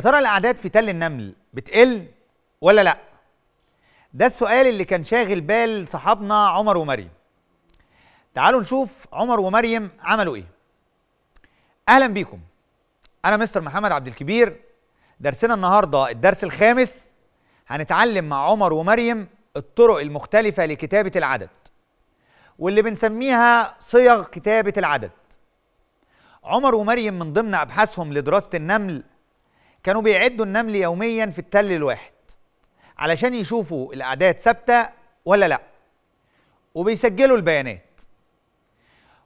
يا ترى الاعداد في تل النمل بتقل ولا لا ده السؤال اللي كان شاغل بال صحابنا عمر ومريم تعالوا نشوف عمر ومريم عملوا ايه اهلا بيكم انا مستر محمد عبد الكبير درسنا النهارده الدرس الخامس هنتعلم مع عمر ومريم الطرق المختلفه لكتابه العدد واللي بنسميها صيغ كتابه العدد عمر ومريم من ضمن ابحاثهم لدراسه النمل كانوا بيعدوا النمل يوميا في التل الواحد علشان يشوفوا الاعداد ثابته ولا لا وبيسجلوا البيانات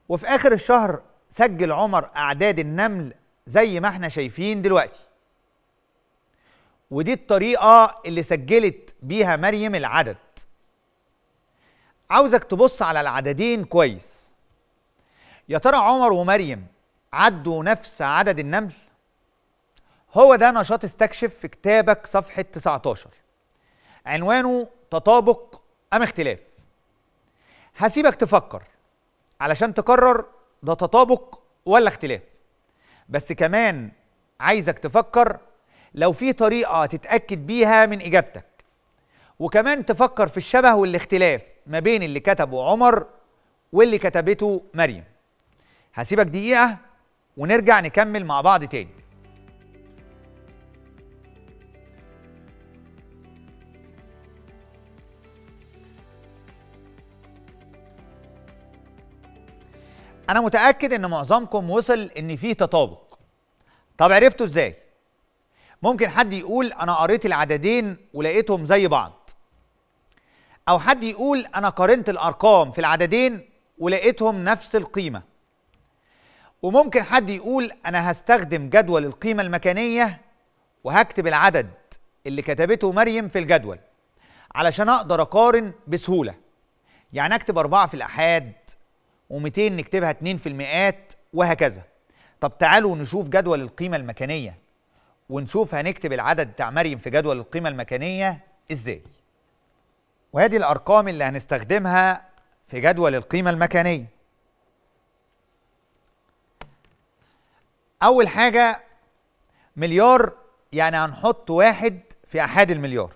وفي اخر الشهر سجل عمر اعداد النمل زي ما احنا شايفين دلوقتي ودي الطريقه اللي سجلت بيها مريم العدد عاوزك تبص على العددين كويس يا ترى عمر ومريم عدوا نفس عدد النمل هو ده نشاط استكشف في كتابك صفحة 19 عنوانه تطابق أم اختلاف هسيبك تفكر علشان تقرر ده تطابق ولا اختلاف بس كمان عايزك تفكر لو في طريقة تتأكد بيها من إجابتك وكمان تفكر في الشبه والاختلاف ما بين اللي كتبه عمر واللي كتبته مريم هسيبك دقيقة ونرجع نكمل مع بعض تاني انا متاكد ان معظمكم وصل ان في تطابق طب عرفتوا ازاي ممكن حد يقول انا قريت العددين ولقيتهم زي بعض او حد يقول انا قارنت الارقام في العددين ولقيتهم نفس القيمه وممكن حد يقول انا هستخدم جدول القيمه المكانيه وهكتب العدد اللي كتبته مريم في الجدول علشان اقدر اقارن بسهوله يعني اكتب أربعة في الأحاد و200 نكتبها 2 في المئات وهكذا طب تعالوا نشوف جدول القيمة المكانية ونشوف هنكتب العدد بتاع مريم في جدول القيمة المكانية ازاي وهذه الأرقام اللي هنستخدمها في جدول القيمة المكانية أول حاجة مليار يعني هنحط واحد في أحد المليار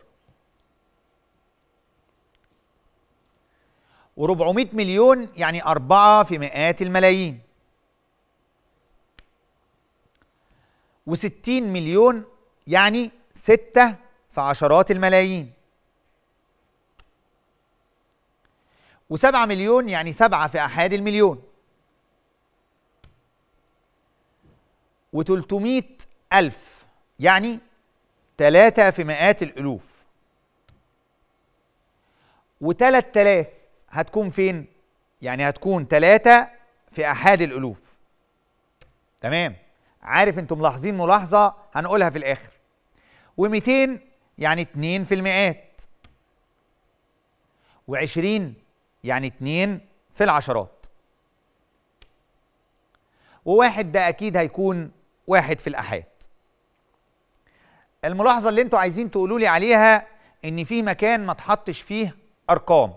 و400 مليون يعني أربعة في مئات الملايين و60 مليون يعني ستة في عشرات الملايين و7 مليون يعني سبعة في أحد المليون و300 ألف يعني ثلاثة في مئات الألوف و3000 هتكون فين؟ يعني هتكون تلاتة في أحد الألوف تمام عارف انتم ملاحظين ملاحظة هنقولها في الآخر و200 يعني 2 في المئات و20 يعني 2 في العشرات وواحد ده أكيد هيكون واحد في الأحاد الملاحظة اللي انتوا عايزين تقولوا لي عليها ان في مكان ما تحطش فيه أرقام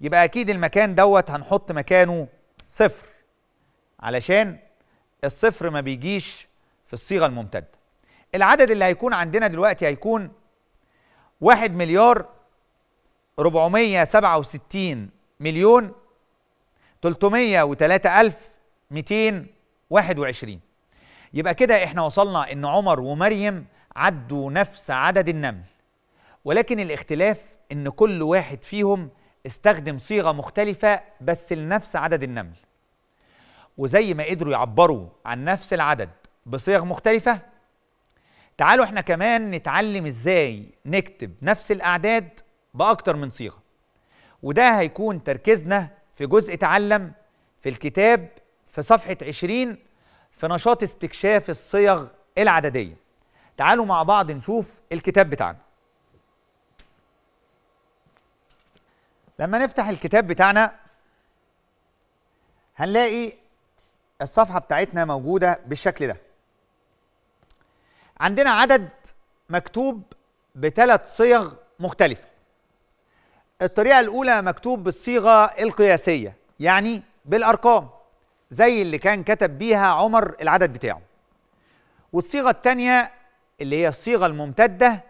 يبقى اكيد المكان دوت هنحط مكانه صفر علشان الصفر ما بيجيش في الصيغه الممتده العدد اللي هيكون عندنا دلوقتي هيكون 1 مليار وستين مليون وعشرين يبقى كده احنا وصلنا ان عمر ومريم عدوا نفس عدد النمل ولكن الاختلاف ان كل واحد فيهم استخدم صيغة مختلفة بس لنفس عدد النمل وزي ما قدروا يعبروا عن نفس العدد بصيغ مختلفة تعالوا احنا كمان نتعلم ازاي نكتب نفس الأعداد بأكتر من صيغة وده هيكون تركيزنا في جزء تعلم في الكتاب في صفحة 20 في نشاط استكشاف الصيغ العددية تعالوا مع بعض نشوف الكتاب بتاعنا لما نفتح الكتاب بتاعنا هنلاقي الصفحة بتاعتنا موجودة بالشكل ده عندنا عدد مكتوب بثلاث صيغ مختلفة الطريقة الأولى مكتوب بالصيغة القياسية يعني بالأرقام زي اللي كان كتب بيها عمر العدد بتاعه والصيغة الثانية اللي هي الصيغة الممتدة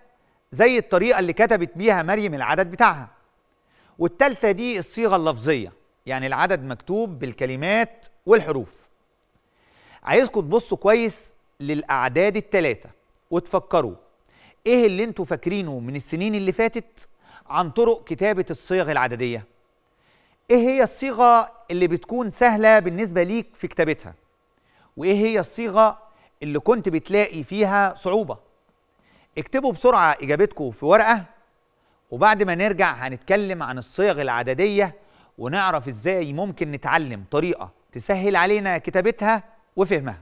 زي الطريقة اللي كتبت بيها مريم العدد بتاعها والثالثه دي الصيغه اللفظيه يعني العدد مكتوب بالكلمات والحروف عايزكم تبصوا كويس للاعداد الثلاثه وتفكروا ايه اللي انتوا فاكرينه من السنين اللي فاتت عن طرق كتابه الصيغ العدديه ايه هي الصيغه اللي بتكون سهله بالنسبه ليك في كتابتها وايه هي الصيغه اللي كنت بتلاقي فيها صعوبه اكتبوا بسرعه اجابتكم في ورقه وبعد ما نرجع هنتكلم عن الصيغ العددية ونعرف ازاي ممكن نتعلم طريقة تسهل علينا كتابتها وفهمها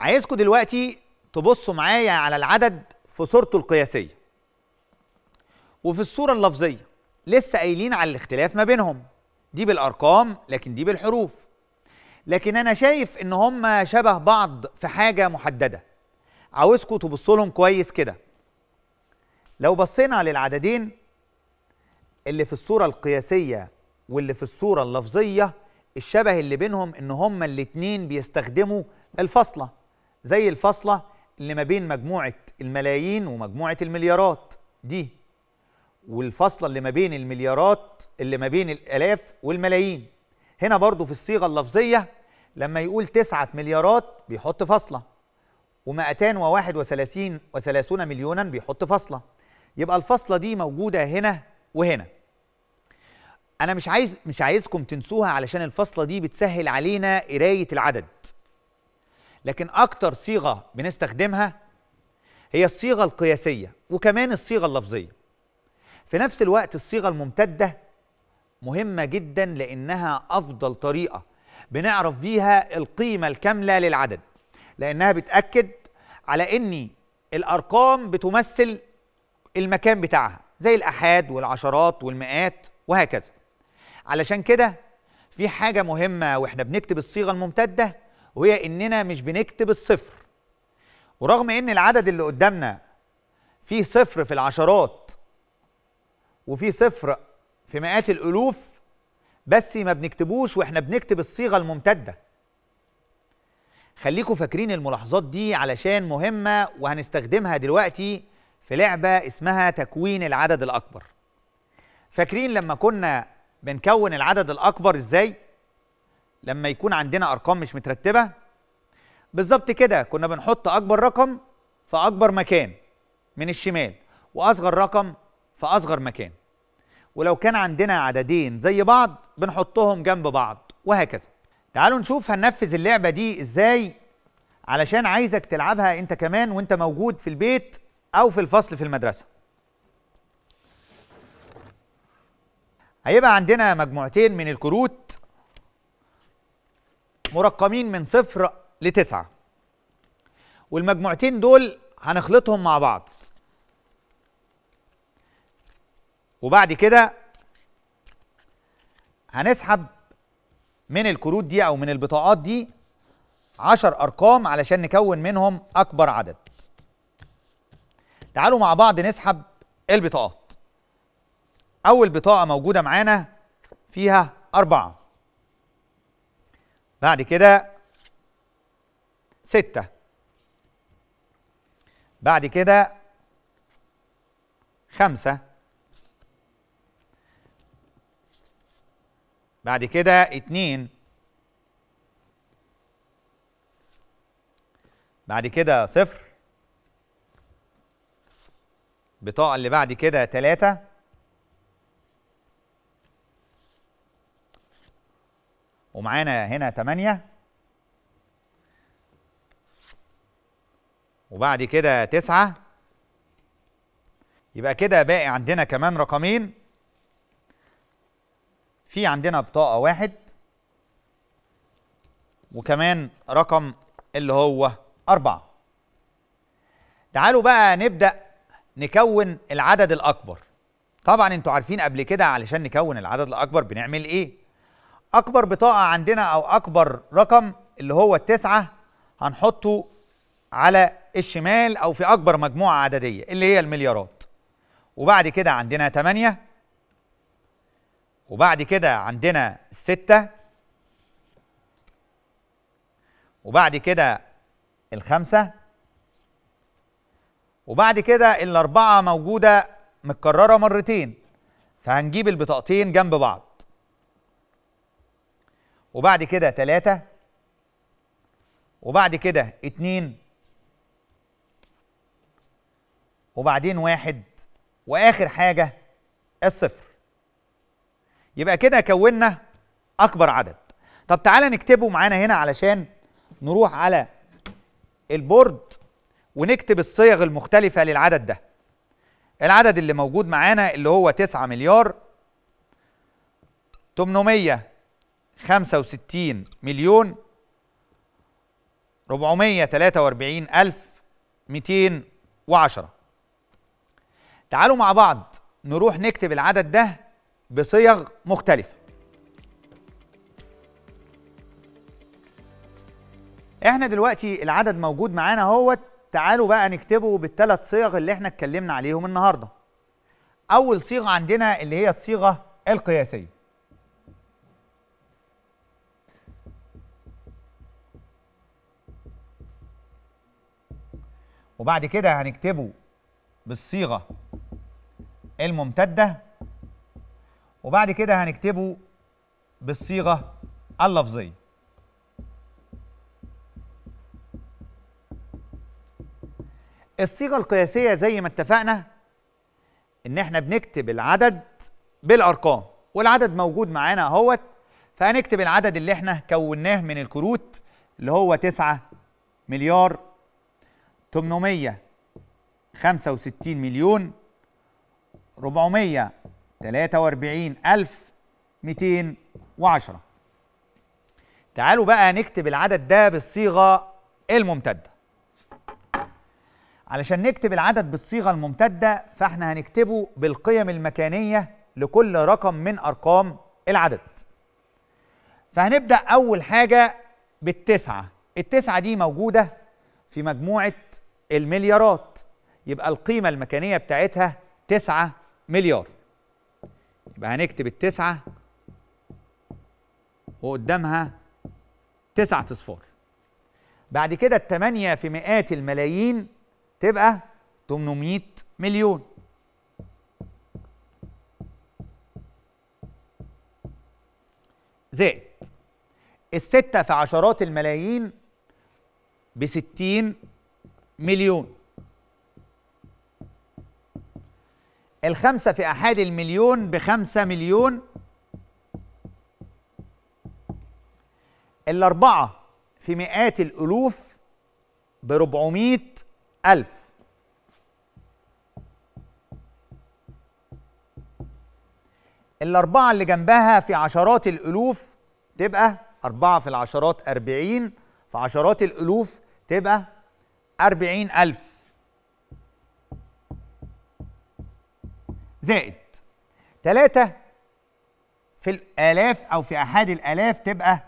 عايزكم دلوقتي تبصوا معايا على العدد في صورته القياسيه وفي الصورة اللفظية لسه قايلين على الاختلاف ما بينهم دي بالأرقام لكن دي بالحروف لكن أنا شايف إن هما شبه بعض في حاجة محددة عاوزكم تبصوا لهم كويس كده لو بصينا للعددين اللي في الصورة القياسية واللي في الصورة اللفظية الشبه اللي بينهم إن هما الاتنين بيستخدموا الفاصلة زي الفاصلة اللي ما بين مجموعة الملايين ومجموعة المليارات دي والفاصله اللي ما بين المليارات اللي ما بين الالاف والملايين هنا برضو في الصيغه اللفظيه لما يقول تسعة مليارات بيحط فاصله ومائتان وواحد وثلاثين وثلاثون مليونا بيحط فاصله يبقى الفاصله دي موجوده هنا وهنا انا مش عايز مش عايزكم تنسوها علشان الفاصله دي بتسهل علينا قرايه العدد لكن اكتر صيغه بنستخدمها هي الصيغه القياسيه وكمان الصيغه اللفظيه في نفس الوقت الصيغه الممتده مهمه جدا لانها افضل طريقه بنعرف بيها القيمه الكامله للعدد لانها بتاكد على ان الارقام بتمثل المكان بتاعها زي الاحاد والعشرات والمئات وهكذا علشان كده في حاجه مهمه واحنا بنكتب الصيغه الممتده وهي اننا مش بنكتب الصفر ورغم ان العدد اللي قدامنا فيه صفر في العشرات وفي صفر في مئات الالوف بس ما بنكتبوش واحنا بنكتب الصيغه الممتده خليكم فاكرين الملاحظات دي علشان مهمه وهنستخدمها دلوقتي في لعبه اسمها تكوين العدد الاكبر فاكرين لما كنا بنكون العدد الاكبر ازاي لما يكون عندنا ارقام مش مترتبه بالظبط كده كنا بنحط اكبر رقم في اكبر مكان من الشمال واصغر رقم في اصغر مكان ولو كان عندنا عددين زي بعض بنحطهم جنب بعض وهكذا تعالوا نشوف هننفذ اللعبه دي ازاي علشان عايزك تلعبها انت كمان وانت موجود في البيت او في الفصل في المدرسه هيبقى عندنا مجموعتين من الكروت مرقمين من صفر لتسعة والمجموعتين دول هنخلطهم مع بعض وبعد كده هنسحب من الكروت دي او من البطاقات دي 10 ارقام علشان نكون منهم اكبر عدد تعالوا مع بعض نسحب البطاقات اول بطاقه موجوده معانا فيها أربعة بعد كده ستة بعد كده خمسة بعد كده اتنين بعد كده صفر البطاقة اللي بعد كده تلاتة ومعانا هنا تمانية وبعد كده تسعة يبقى كده باقي عندنا كمان رقمين في عندنا بطاقه واحد وكمان رقم اللي هو أربعة تعالوا بقى نبدأ نكون العدد الأكبر طبعا انتوا عارفين قبل كده علشان نكون العدد الأكبر بنعمل إيه أكبر بطاقة عندنا أو أكبر رقم اللي هو التسعة هنحطه على الشمال أو في أكبر مجموعة عددية اللي هي المليارات وبعد كده عندنا 8 وبعد كده عندنا الستة وبعد كده الخمسة وبعد كده الأربعة موجودة متكررة مرتين فهنجيب البطاقتين جنب بعض وبعد كده تلاتة وبعد كده اتنين وبعدين واحد وآخر حاجة الصفر يبقى كده كونا اكبر عدد طب تعالى نكتبه معانا هنا علشان نروح على البورد ونكتب الصيغ المختلفه للعدد ده العدد اللي موجود معانا اللي هو 9 مليار 865 مليون 443 ألف 210 تعالوا مع بعض نروح نكتب العدد ده بصيغ مختلفة احنا دلوقتي العدد موجود معانا هو تعالوا بقى نكتبه بالثلاث صيغ اللي احنا اتكلمنا عليهم النهارده اول صيغه عندنا اللي هي الصيغه القياسيه وبعد كده هنكتبه بالصيغه الممتده وبعد كده هنكتبه بالصيغه اللفظيه الصيغه القياسيه زي ما اتفقنا ان احنا بنكتب العدد بالارقام والعدد موجود معانا اهوت فهنكتب العدد اللي احنا كوناه من الكروت اللي هو 9 مليار 865 مليون 400 43210 تعالوا بقى نكتب العدد ده بالصيغة الممتدة علشان نكتب العدد بالصيغة الممتدة فاحنا هنكتبه بالقيم المكانية لكل رقم من أرقام العدد فهنبدأ أول حاجة بالتسعة التسعة دي موجودة في مجموعة المليارات يبقى القيمة المكانية بتاعتها تسعه مليار يبقى هنكتب التسعة وقدامها تسعة اصفار بعد كده التمانية في مئات الملايين تبقى 800 مليون زائد الستة في عشرات الملايين بستين مليون الخمسة في أحد المليون بخمسة مليون الأربعة في مئات الألوف بربعمية ألف الأربعة اللي جنبها في عشرات الألوف تبقى أربعة في العشرات أربعين في عشرات الألوف تبقى أربعين ألف زائد 3 في الآلاف أو في أحد الآلاف تبقى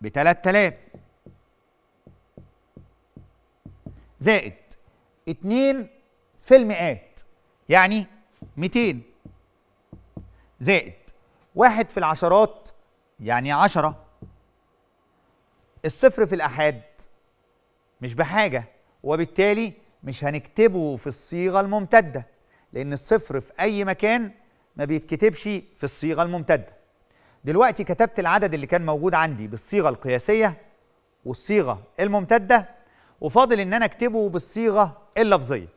ب 3000 زائد 2 في المئات يعني 200 زائد 1 في العشرات يعني 10 الصفر في الأحاد مش بحاجة وبالتالي مش هنكتبه في الصيغة الممتدة لأن الصفر في أي مكان ما بيتكتبش في الصيغة الممتدة دلوقتي كتبت العدد اللي كان موجود عندي بالصيغة القياسية والصيغة الممتدة وفاضل إن أنا أكتبه بالصيغة اللفظية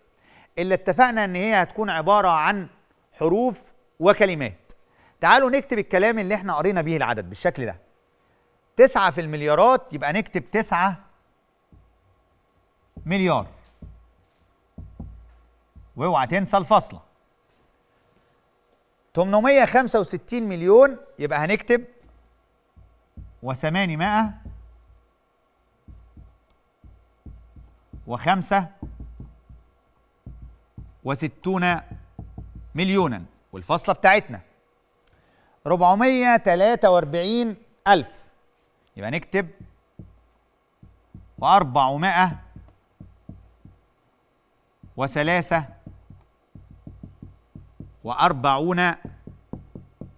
اللي اتفقنا إن هي هتكون عبارة عن حروف وكلمات تعالوا نكتب الكلام اللي احنا قرينا بيه العدد بالشكل ده تسعة في المليارات يبقى نكتب تسعة مليار واوعى تنسى الفاصله 865 مليون يبقى هنكتب و800 و5 و60 مليونا والفاصله بتاعتنا 443 الف يبقى نكتب و400 وثلاثه وأربعون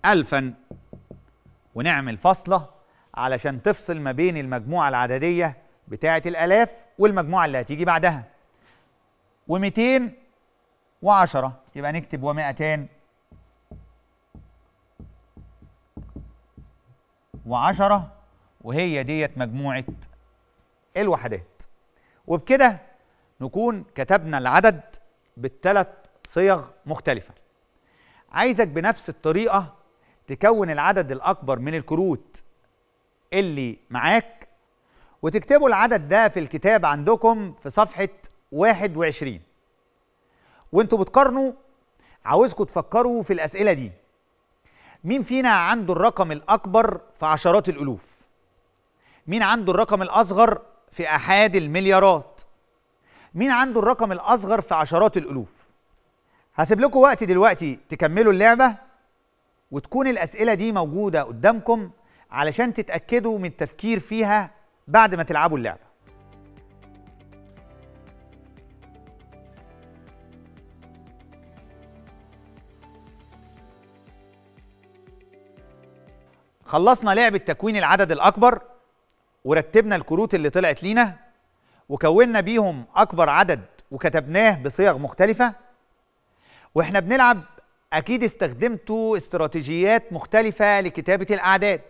ألفا ونعمل فاصلة علشان تفصل ما بين المجموعة العددية بتاعة الألاف والمجموعة اللي هتيجي بعدها ومئتين وعشرة يبقى نكتب ومئتان وعشرة وهي ديت مجموعة الوحدات وبكده نكون كتبنا العدد بالثلاث صيغ مختلفه عايزك بنفس الطريقه تكون العدد الاكبر من الكروت اللي معاك وتكتبوا العدد ده في الكتاب عندكم في صفحه 21 وانتوا بتقارنوا عاوزكم تفكروا في الاسئله دي مين فينا عنده الرقم الاكبر في عشرات الالوف مين عنده الرقم الاصغر في احاد المليارات مين عنده الرقم الاصغر في عشرات الالوف هسيب لكم وقت دلوقتي تكملوا اللعبه وتكون الاسئله دي موجوده قدامكم علشان تتاكدوا من التفكير فيها بعد ما تلعبوا اللعبه خلصنا لعبة تكوين العدد الأكبر ورتبنا الكروت اللي طلعت لينا وكونا بيهم أكبر عدد وكتبناه بصيغ مختلفة واحنا بنلعب اكيد استخدمتوا استراتيجيات مختلفه لكتابه الاعداد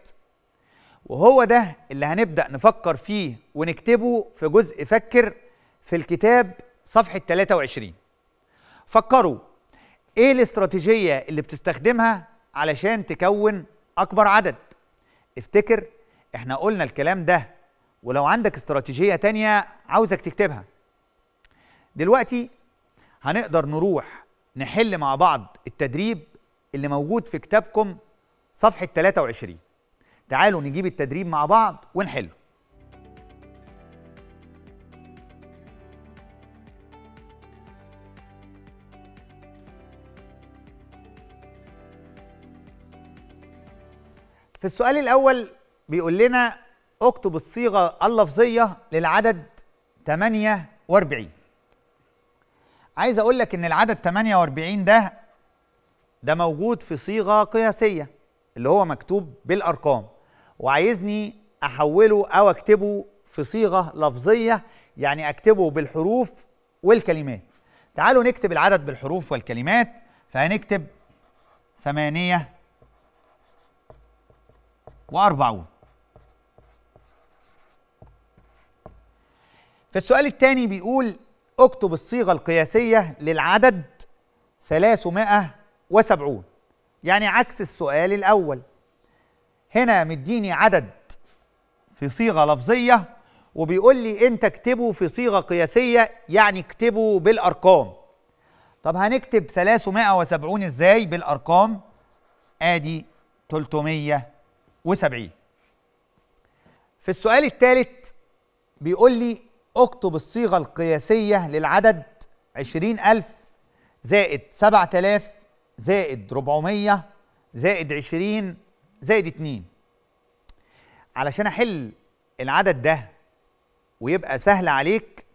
وهو ده اللي هنبدا نفكر فيه ونكتبه في جزء فكر في الكتاب صفحه 23 فكروا ايه الاستراتيجيه اللي بتستخدمها علشان تكون اكبر عدد افتكر احنا قلنا الكلام ده ولو عندك استراتيجيه تانية عاوزك تكتبها دلوقتي هنقدر نروح نحل مع بعض التدريب اللي موجود في كتابكم صفحة 23 تعالوا نجيب التدريب مع بعض ونحله في السؤال الأول بيقول لنا اكتب الصيغة اللفظية للعدد 48 عايز اقول لك ان العدد 48 ده ده موجود في صيغه قياسيه اللي هو مكتوب بالارقام وعايزني احوله او اكتبه في صيغه لفظيه يعني اكتبه بالحروف والكلمات تعالوا نكتب العدد بالحروف والكلمات فهنكتب ثمانية وأربعون في السؤال الثاني بيقول اكتب الصيغة القياسية للعدد 370 يعني عكس السؤال الأول هنا مديني عدد في صيغة لفظية وبيقول لي أنت اكتبه في صيغة قياسية يعني اكتبه بالأرقام طب هنكتب 370 إزاي بالأرقام آدي 370 في السؤال الثالث بيقول لي اكتب الصيغة القياسية للعدد 20000 زائد 7000 زائد 400 زائد 20 زائد 2 علشان أحل العدد ده ويبقى سهل عليك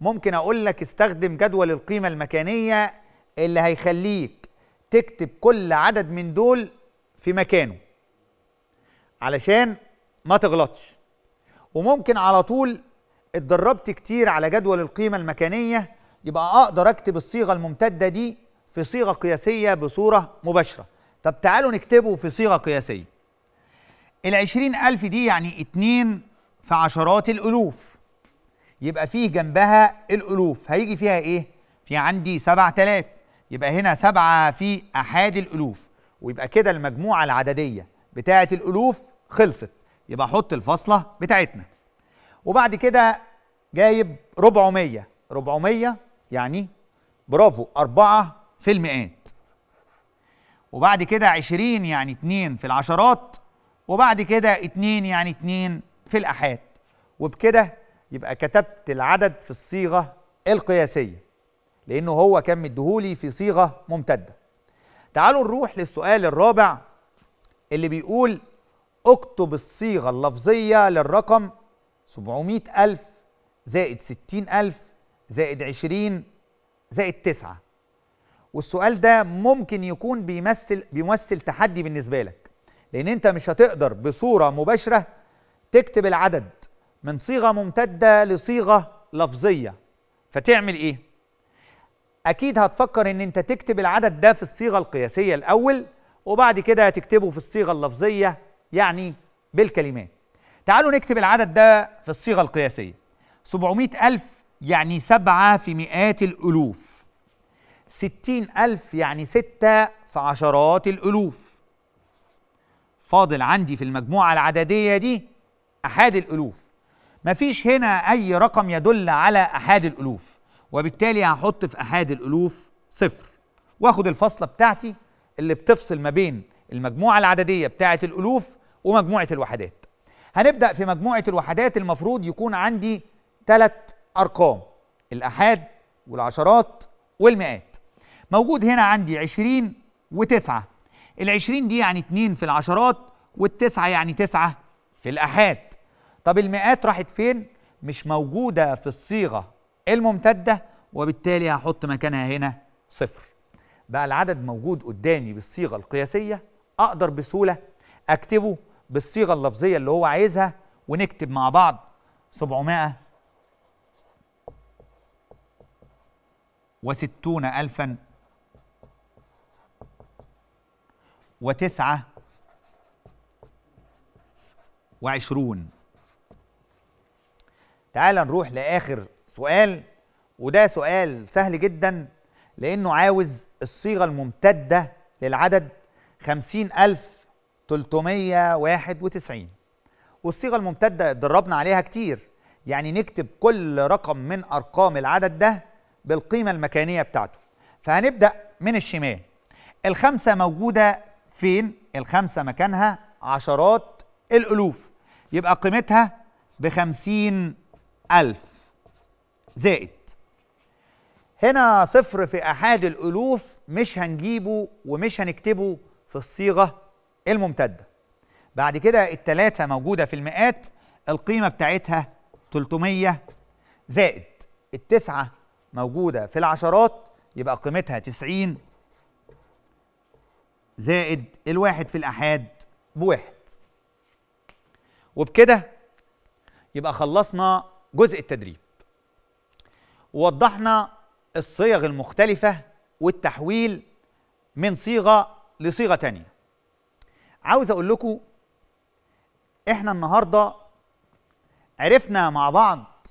ممكن أقول لك استخدم جدول القيمة المكانية اللي هيخليك تكتب كل عدد من دول في مكانه علشان ما تغلطش وممكن على طول اتدربت كتير على جدول القيمة المكانية يبقى أقدر أكتب الصيغة الممتدة دي في صيغة قياسية بصورة مباشرة طب تعالوا نكتبه في صيغة قياسية العشرين ألف دي يعني اتنين في عشرات الألوف يبقى فيه جنبها الألوف هيجي فيها إيه؟ في عندي سبعة تلاف يبقى هنا سبعة في أحد الألوف ويبقى كده المجموعة العددية بتاعة الألوف خلصت يبقى حط الفاصلة بتاعتنا وبعد كده جايب 400 400 يعني برافو 4 في المئات وبعد كده 20 يعني 2 في العشرات وبعد كده 2 يعني 2 في الآحاد وبكده يبقى كتبت العدد في الصيغة القياسية لأنه هو كان مديهولي في صيغة ممتدة تعالوا نروح للسؤال الرابع اللي بيقول اكتب الصيغة اللفظية للرقم 700 ألف زائد 60 ألف زائد 20 زائد 9 والسؤال ده ممكن يكون بيمثل بيمثل تحدي بالنسبة لك لأن أنت مش هتقدر بصورة مباشرة تكتب العدد من صيغة ممتدة لصيغة لفظية فتعمل إيه؟ أكيد هتفكر إن أنت تكتب العدد ده في الصيغة القياسية الأول وبعد كده هتكتبه في الصيغة اللفظية يعني بالكلمات تعالوا نكتب العدد ده في الصيغة القياسية 700 ألف يعني سبعة في مئات الألوف 60 ألف يعني ستة في عشرات الألوف فاضل عندي في المجموعة العددية دي أحاد الألوف مفيش هنا أي رقم يدل على أحاد الألوف وبالتالي هحط في أحاد الألوف صفر واخد الفاصلة بتاعتي اللي بتفصل ما بين المجموعة العددية بتاعة الألوف ومجموعة الوحدات هنبدأ في مجموعة الوحدات المفروض يكون عندي ثلاث أرقام الأحاد والعشرات والمئات موجود هنا عندي 20 وتسعه العشرين 20 دي يعني 2 في العشرات والتسعه يعني 9 في الأحاد طب المئات راحت فين؟ مش موجودة في الصيغة الممتدة وبالتالي هحط مكانها هنا صفر بقى العدد موجود قدامي بالصيغة القياسية أقدر بسهولة أكتبه بالصيغه اللفظيه اللي هو عايزها ونكتب مع بعض 700 وستون ألفا وتسعة وعشرون تعال نروح لآخر سؤال وده سؤال سهل جدا لأنه عاوز الصيغة الممتدة للعدد خمسين ألف 391 والصيغه الممتده اتدربنا عليها كتير يعني نكتب كل رقم من ارقام العدد ده بالقيمه المكانيه بتاعته فهنبدا من الشمال الخمسه موجوده فين الخمسه مكانها عشرات الالوف يبقى قيمتها بخمسين ألف زائد هنا صفر في أحد الألوف مش هنجيبه ومش هنكتبه في الصيغة الممتدة بعد كده التلاتة موجودة في المئات القيمة بتاعتها 300 زائد التسعة موجودة في العشرات يبقى قيمتها 90 زائد الواحد في الأحاد بواحد وبكده يبقى خلصنا جزء التدريب ووضحنا الصيغ المختلفة والتحويل من صيغة لصيغة تانية عاوز اقول لكم احنا النهارده عرفنا مع بعض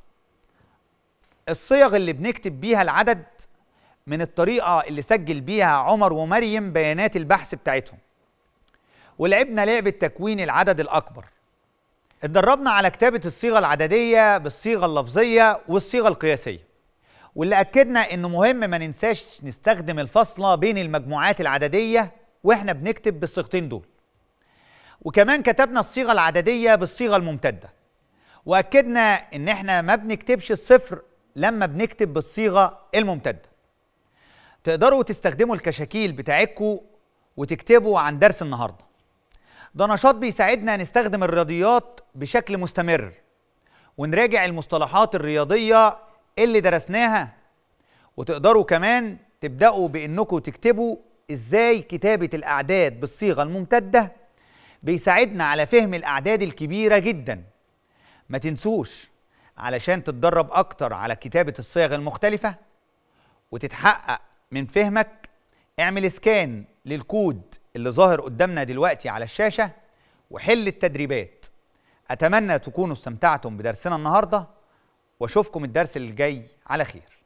الصيغ اللي بنكتب بيها العدد من الطريقه اللي سجل بيها عمر ومريم بيانات البحث بتاعتهم ولعبنا لعبه تكوين العدد الاكبر اتدربنا على كتابه الصيغه العدديه بالصيغه اللفظيه والصيغه القياسيه واللي اكدنا انه مهم ما ننساش نستخدم الفاصله بين المجموعات العدديه واحنا بنكتب بالصيغتين دول وكمان كتبنا الصيغه العدديه بالصيغه الممتده واكدنا ان احنا ما بنكتبش الصفر لما بنكتب بالصيغه الممتده تقدروا تستخدموا الكشاكيل بتاعتكم وتكتبوا عن درس النهارده ده نشاط بيساعدنا نستخدم الرياضيات بشكل مستمر ونراجع المصطلحات الرياضيه اللي درسناها وتقدروا كمان تبداوا بانكم تكتبوا ازاي كتابه الاعداد بالصيغه الممتده بيساعدنا على فهم الأعداد الكبيرة جدا ما تنسوش علشان تتدرب أكتر على كتابة الصيغ المختلفة وتتحقق من فهمك اعمل سكان للكود اللي ظاهر قدامنا دلوقتي على الشاشة وحل التدريبات أتمنى تكونوا استمتعتم بدرسنا النهاردة وأشوفكم الدرس اللي جاي على خير